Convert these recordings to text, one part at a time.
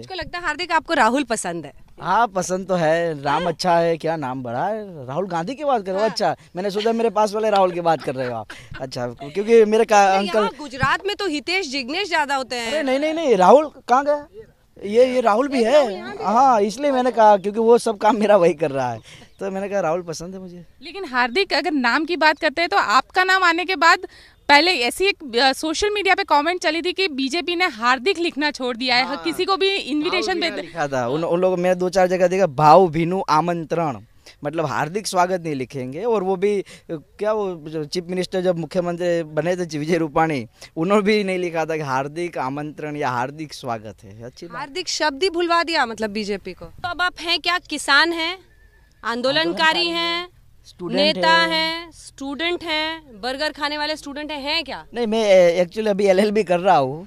मुझको लगता है हार्दिक आपको राहुल पसंद है हाँ पसंद तो है राम हाँ? अच्छा है क्या नाम बड़ा है राहुल गांधी की बात कर रहे हो हाँ। अच्छा मैंने सोचा मेरे पास वाले राहुल की बात कर रहे हो आप अच्छा क्योंकि मेरे का अंकल गुजरात में तो हितेश जिग्नेश ज्यादा होते हैं नहीं नहीं नहीं राहुल कहाँ गया ये ये राहुल भी है हाँ इसलिए मैंने कहा क्योंकि वो सब काम मेरा वही कर रहा है तो मैंने कहा राहुल पसंद है मुझे लेकिन हार्दिक अगर नाम की बात करते हैं तो आपका नाम आने के बाद पहले ऐसी एक सोशल मीडिया पे कमेंट चली थी कि बीजेपी ने हार्दिक लिखना छोड़ दिया है हाँ। किसी को भी इनविटेशन दे लिखा था उन, उन लोगों में दो चार जगह देखा भाव भिनु आमंत्रण मतलब हार्दिक स्वागत नहीं लिखेंगे और वो भी क्या वो चीफ मिनिस्टर जब मुख्यमंत्री बने थे विजय रूपाणी उन्होंने भी नहीं लिखा था कि हार्दिक आमंत्रण या हार्दिक स्वागत है अच्छी हार्दिक शब्द ही भुलवा दिया मतलब बीजेपी को तो अब आप हैं क्या किसान हैं आंदोलनकारी हैं नेता है स्टूडेंट हैं बर्गर खाने वाले स्टूडेंट हैं क्या नहीं मैं एक्चुअली अभी एल कर रहा हूँ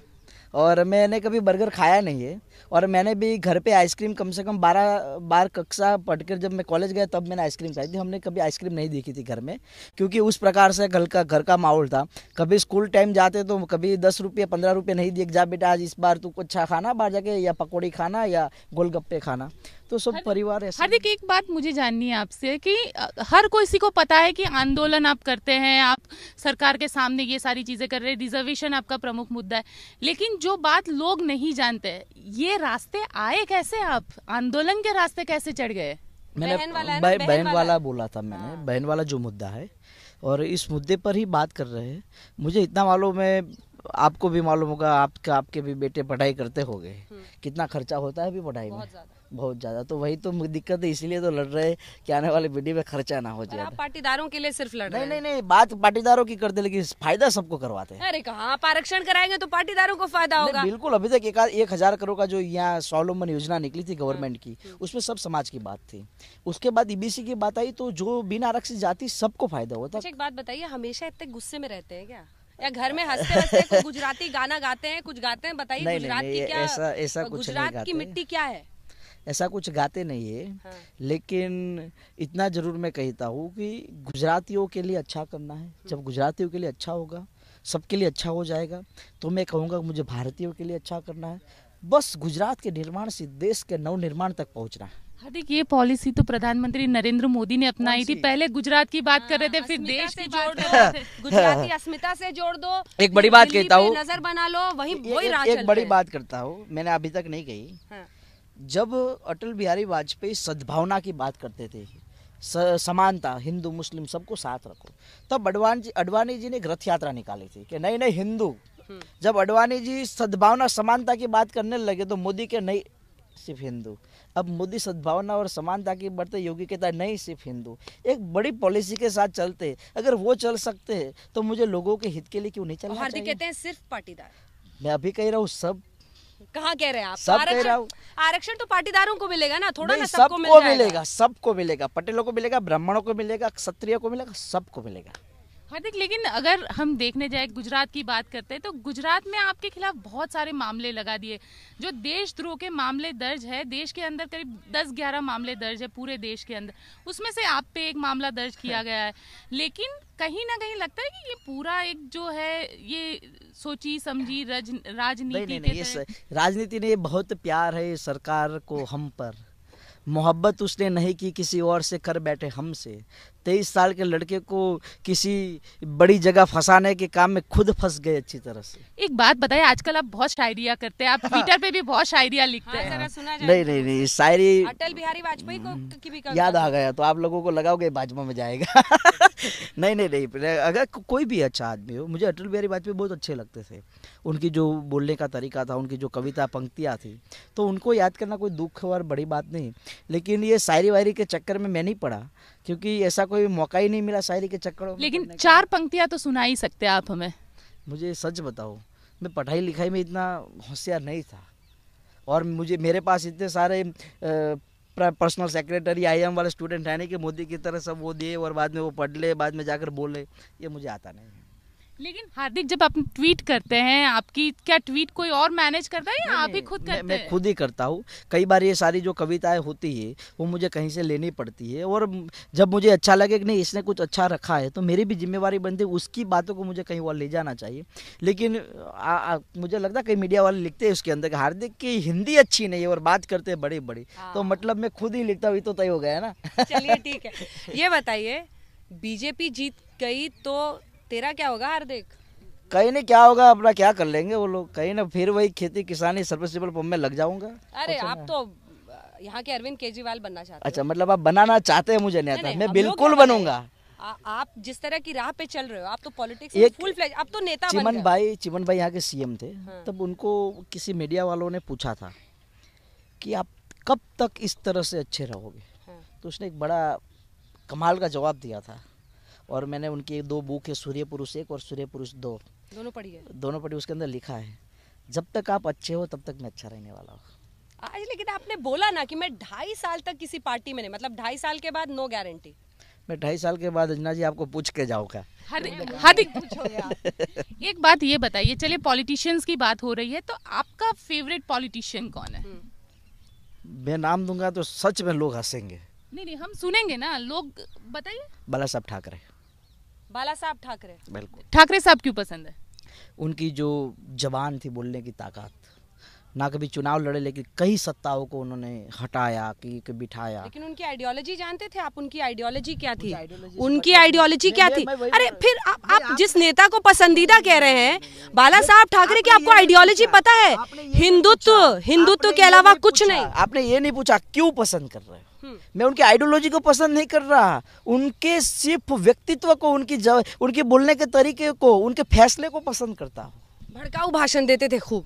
और मैंने कभी बर्गर खाया नहीं है और मैंने भी घर पे आइसक्रीम कम से कम बारह बार कक्षा पढ़कर जब मैं कॉलेज गया तब मैंने आइसक्रीम खाई थी हमने कभी आइसक्रीम नहीं देखी थी घर में क्योंकि उस प्रकार से घर का घर का माहौल था कभी स्कूल टाइम जाते तो कभी दस रुपये पंद्रह रुपये नहीं दिए जा बेटा आज इस बार तू कुछ अच्छा खाना बाहर जाके या पकौड़ी खाना या गोलगप्पे खाना तो सब परिवार ऐसा हार्दिक एक बात मुझे जाननी है आपसे कि हर किसी को पता है कि आंदोलन आप करते हैं आप सरकार के सामने ये सारी चीज़ें कर रहे हैं रिजर्वेशन आपका प्रमुख मुद्दा है लेकिन जो बात लोग नहीं जानते ये ये रास्ते आए कैसे आप आंदोलन के रास्ते कैसे चढ़ गए मैंने बहन वाला, बहन, बहन वाला, वाला बोला था मैंने हाँ। बहन वाला जो मुद्दा है और इस मुद्दे पर ही बात कर रहे हैं मुझे इतना मालूम है आपको भी मालूम होगा आपके आपके भी बेटे पढ़ाई करते गए हम्म। कितना खर्चा होता है अभी पढ़ाई में बहुत ज़्यादा तो वही तो दिक्कत है इसीलिए तो लड़ रहे कि आने वाले वीडियो में खर्चा ना हो जाए पाटीदारों के लिए सिर्फ लड़ नहीं नहीं नहीं बात पाटीदारों की करते लेकिन फायदा सबको करवाते हैं अरे कहा आप आरक्षण कराएंगे तो पाटीदारों को फायदा होगा बिल्कुल अभी तक एक, एक हजार करोड़ का जो यहाँ स्वावलंबन योजना निकली थी गवर्नमेंट हाँ। की उसमें सब समाज की बात थी उसके बाद ईबीसी e की बात आई तो जो बिना आरक्षित जाति सबको फायदा होता अच्छा, एक बात बताइए हमेशा इतने गुस्से में रहते हैं क्या या घर में हंसते हंसते गुजराती गाना गाते हैं कुछ गाते हैं बताइए गुजरात की क्या ऐसा ऐसा गुजरात की मिट्टी क्या है ऐसा कुछ गाते नहीं है हाँ। लेकिन इतना ज़रूर मैं कहता हूँ कि गुजरातियों के लिए अच्छा करना है हम्म। जब गुजरातियों के लिए अच्छा होगा सबके लिए अच्छा हो जाएगा तो मैं कहूँगा मुझे भारतीयों के लिए अच्छा करना है बस गुजरात के निर्माण से देश के नव निर्माण तक पहुँचना है हार्दिक ये पॉलिसी तो प्रधानमंत्री नरेंद्र मोदी ने अपनाई थी पहले गुजरात की बात कर रहे थे हाँ, फिर देश की जोड़ दो हाँ। गुजराती अस्मिता से जोड़ दो एक बड़ी बात कहता हूँ नजर बना लो वही वही एक बड़ी बात करता हूँ मैंने अभी तक नहीं कही हाँ। जब अटल बिहारी वाजपेयी सद्भावना की बात करते थे समानता हिंदू मुस्लिम सबको साथ रखो तब अडवान जी अडवाणी जी ने एक रथ यात्रा निकाली थी कि नहीं नहीं हिंदू हम्म। जब अडवाणी जी सद्भावना समानता की बात करने लगे तो मोदी के नहीं सिर्फ हिंदू अब मोदी सद्भावना और समानता की बढ़ते योगी कहता है नहीं सिर्फ हिंदू एक बड़ी पॉलिसी के साथ चलते अगर वो चल सकते हैं तो मुझे लोगों के हित के लिए क्यों नहीं चलना हार्दिक कहते हैं सिर्फ पाटीदार मैं अभी कह रहा हूँ सब कहाँ कह रहे हैं आप सब कह रहा हूँ आरक्षण तो पाटीदारों को मिलेगा ना थोड़ा ना सबको मिलेगा सबको मिलेगा पटेलों को मिलेगा ब्राह्मणों को मिलेगा क्षत्रियो को मिलेगा सबको मिलेगा हार्दिक लेकिन अगर हम देखने जाए गुजरात की बात करते हैं तो गुजरात में आपके खिलाफ बहुत सारे मामले लगा दिए जो देशद्रोह के मामले दर्ज है देश के अंदर करीब 10-11 मामले दर्ज है पूरे देश के अंदर उसमें से आप पे एक मामला दर्ज किया गया है लेकिन कहीं ना कहीं लगता है कि ये पूरा एक जो है ये सोची समझी राजनीति राजनीति ने बहुत प्यार है सरकार को हम पर मोहब्बत उसने नहीं की किसी और से कर बैठे हमसे तेईस साल के लड़के को किसी बड़ी जगह फंसाने के काम में खुद फंस गए अच्छी तरह से एक बात बताइए आजकल आप बहुत शायरिया करते हैं आप ट्विटर हाँ। पे भी बहुत शायरिया हाँ, लिखते हैं हाँ, नहीं नहीं नहीं शायरी अटल बिहारी वाजपेयी को हम्म, की भी याद आ गया तो आप लोगों को लगाओगे भाजपा में जाएगा नहीं नहीं नहीं अगर कोई भी अच्छा आदमी हो मुझे अटल बिहारी वाजपेयी बहुत अच्छे लगते थे उनकी जो बोलने का तरीका था उनकी जो कविता पंक्तियाँ थी तो उनको याद करना कोई दुख और बड़ी बात नहीं लेकिन ये शायरी वायरी के चक्कर में मैं नहीं पढ़ा क्योंकि ऐसा कोई मौका ही नहीं मिला शायरी के चक्करों लेकिन चार पंक्तियाँ तो सुना ही सकते आप हमें मुझे सच बताओ मैं पढ़ाई लिखाई में इतना होशियार नहीं था और मुझे मेरे पास इतने सारे पर्सनल सेक्रेटरी आई एम वाले स्टूडेंट हैं नहीं कि मोदी की तरह सब वो दिए और बाद में वो पढ़ ले बाद में जाकर बोले ये मुझे आता नहीं लेकिन हार्दिक जब आप ट्वीट करते हैं आपकी क्या ट्वीट कोई और मैनेज करता है या आप ही खुद करते हैं मैं खुद ही करता हूँ कई बार ये सारी जो कविताएं होती है वो मुझे कहीं से लेनी पड़ती है और जब मुझे अच्छा लगे कि नहीं इसने कुछ अच्छा रखा है तो मेरी भी जिम्मेवारी बनती है उसकी बातों को मुझे कहीं और ले जाना चाहिए लेकिन आ, आ, मुझे लगता है कई मीडिया वाले लिखते हैं उसके अंदर कि हार्दिक की हिंदी अच्छी नहीं है और बात करते हैं बड़ी बड़ी तो हाँ। मतलब मैं खुद ही लिखता हूँ तो तय हो गया ना चलिए ठीक है ये बताइए बीजेपी जीत गई तो तेरा क्या होगा हार्दिक कहीं नहीं क्या होगा अपना क्या कर लेंगे वो लोग कहीं ना फिर वही खेती किसानी सर्विसेबल पंप में लग जाऊंगा अरे आप तो यहाँ के अरविंद केजरीवाल बनना चाहते अच्छा मतलब आप बनाना चाहते हैं मुझे नहीं आता मैं बिल्कुल बनूंगा आ, आप जिस तरह की राह पे चल रहे हो आप तो पॉलिटिक्स एक फुल फ्लेज आप तो नेता चिमन भाई चिमन भाई यहाँ के सीएम थे हाँ। तब उनको किसी मीडिया वालों ने पूछा था कि आप कब तक इस तरह से अच्छे रहोगे हाँ। तो उसने एक बड़ा कमाल का जवाब दिया था और मैंने उनकी दो बुक है सूर्य पुरुष एक और सूर्य पुरुष दो दोनों पढ़ी है दोनों पढ़ी उसके अंदर लिखा है जब तक आप अच्छे हो तब तक मैं अच्छा रहने वाला हूँ आज लेकिन आपने बोला ना कि मैं ढाई साल तक किसी पार्टी में नहीं मतलब ढाई साल के बाद नो गारंटी मैं ढाई साल के बाद अजना जी आपको पूछ के जाऊंगा हार्दिक एक बात ये बताइए चलिए पॉलिटिशियंस की बात हो रही है तो आपका फेवरेट पॉलिटिशियन कौन है हम्म। मैं नाम दूंगा तो सच में लोग हंसेंगे नहीं नहीं हम सुनेंगे ना लोग बताइए बाला साहब ठाकरे बाला साहब ठाकरे बिल्कुल ठाकरे साहब क्यों पसंद है उनकी जो जबान थी बोलने की ताकत ना कभी चुनाव लड़े लेकिन कई सत्ताओं को उन्होंने हटाया कि, बिठाया लेकिन उनकी आइडियोलॉजी जानते थे आप उनकी आइडियोलॉजी क्या थी उनकी आइडियोलॉजी क्या थी अरे फिर आप, आप जिस नेता को पसंदीदा कह रहे हैं बाला साहब ठाकरे की आपको आइडियोलॉजी पता है हिंदुत्व हिंदुत्व के अलावा कुछ नहीं आपने ये नहीं पूछा क्यों पसंद कर रहे हो हम्म। मैं उनकी आइडियोलॉजी को पसंद नहीं कर रहा उनके सिर्फ व्यक्तित्व को उनकी जव, उनके बोलने के तरीके को उनके फैसले को पसंद करता हूँ भड़काऊ भाषण देते थे खूब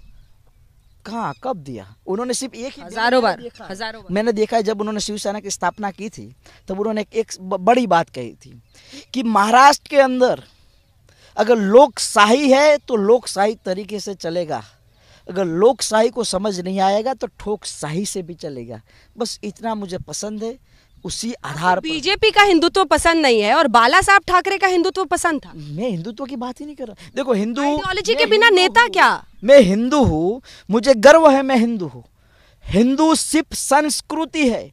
कहाँ कब दिया उन्होंने सिर्फ एक ही हजारों बार हजारों बार मैंने देखा है जब उन्होंने शिवसेना की स्थापना की थी तब उन्होंने एक बड़ी बात कही थी कि महाराष्ट्र के अंदर अगर लोकशाही है तो लोकशाही तरीके से चलेगा अगर लोकशाही को समझ नहीं आएगा तो ठोक शाही से भी चलेगा बस इतना मुझे पसंद है उसी आधार बीजेपी का हिंदुत्व पसंद नहीं है और बाला साहब ठाकरे का हिंदुत्व पसंद था मैं हिंदुत्व की बात ही नहीं कर रहा देखो हिंदू के बिना नेता क्या मैं हिंदू हूँ मुझे गर्व है मैं हिंदू हूँ हिंदू सिर्फ संस्कृति है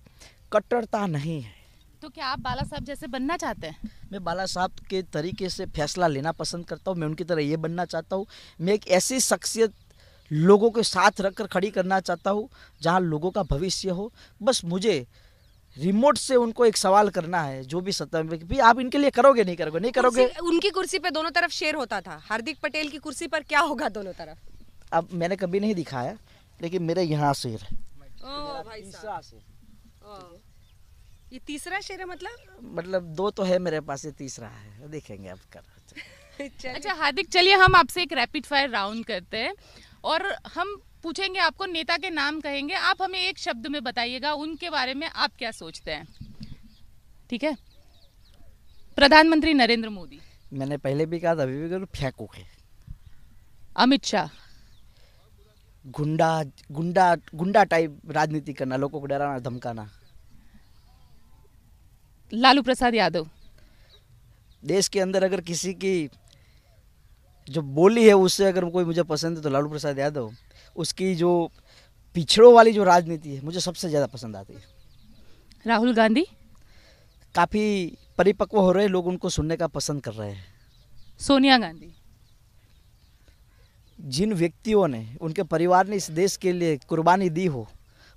कट्टरता नहीं है तो क्या आप बाला साहब जैसे बनना चाहते हैं मैं बाला साहब के तरीके से फैसला लेना पसंद करता हूँ मैं उनकी तरह ये बनना चाहता हूँ मैं एक ऐसी शख्सियत लोगों के साथ रखकर खड़ी करना चाहता हूँ जहाँ लोगों का भविष्य हो बस मुझे रिमोट से उनको एक सवाल करना है जो भी सत्ता में भी आप इनके लिए करोगे नहीं करोगे नहीं करोगे उनकी कुर्सी पे दोनों तरफ शेर होता था हार्दिक पटेल की कुर्सी पर क्या होगा दोनों तरफ अब मैंने कभी नहीं दिखाया लेकिन मेरे यहाँ शेर है ये तीसरा शेर है मतलब मतलब दो तो है मेरे पास ये तीसरा है देखेंगे अब कर अच्छा हार्दिक चलिए हम आपसे एक रैपिड फायर राउंड करते हैं और हम पूछेंगे आपको नेता के नाम कहेंगे आप हमें एक शब्द में बताइएगा उनके बारे में आप क्या सोचते हैं ठीक है प्रधानमंत्री नरेंद्र मोदी मैंने पहले भी कहा था अभी भी करूँ फेंको के अमित शाह गुंडा गुंडा गुंडा टाइप राजनीति करना लोगों को डराना धमकाना लालू प्रसाद यादव देश के अंदर अगर किसी की जो बोली है उससे अगर कोई मुझे पसंद है तो लालू प्रसाद यादव उसकी जो पिछड़ों वाली जो राजनीति है मुझे सबसे ज़्यादा पसंद आती है राहुल गांधी काफ़ी परिपक्व हो रहे लोग उनको सुनने का पसंद कर रहे हैं सोनिया गांधी जिन व्यक्तियों ने उनके परिवार ने इस देश के लिए कुर्बानी दी हो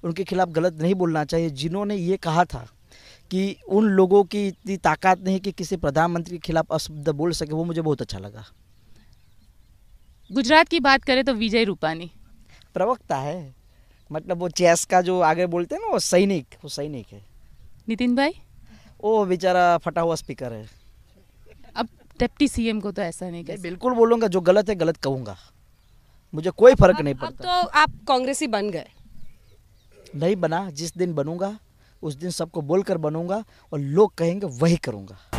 उनके खिलाफ गलत नहीं बोलना चाहिए जिन्होंने ये कहा था कि उन लोगों की इतनी ताकत नहीं कि किसी प्रधानमंत्री के खिलाफ अशब्द बोल सके वो मुझे बहुत अच्छा लगा गुजरात की बात करें तो विजय रूपानी प्रवक्ता है मतलब वो चेस का जो आगे बोलते हैं ना वो सैनिक वो सैनिक है नितिन भाई वो बेचारा फटा हुआ स्पीकर है अब डिप्टी सीएम को तो ऐसा नहीं कहते बिल्कुल बोलूँगा जो गलत है गलत कहूँगा मुझे कोई फर्क नहीं पड़ता तो आप कांग्रेस ही बन गए नहीं बना जिस दिन बनूंगा उस दिन सबको बोलकर बनूंगा और लोग कहेंगे वही करूंगा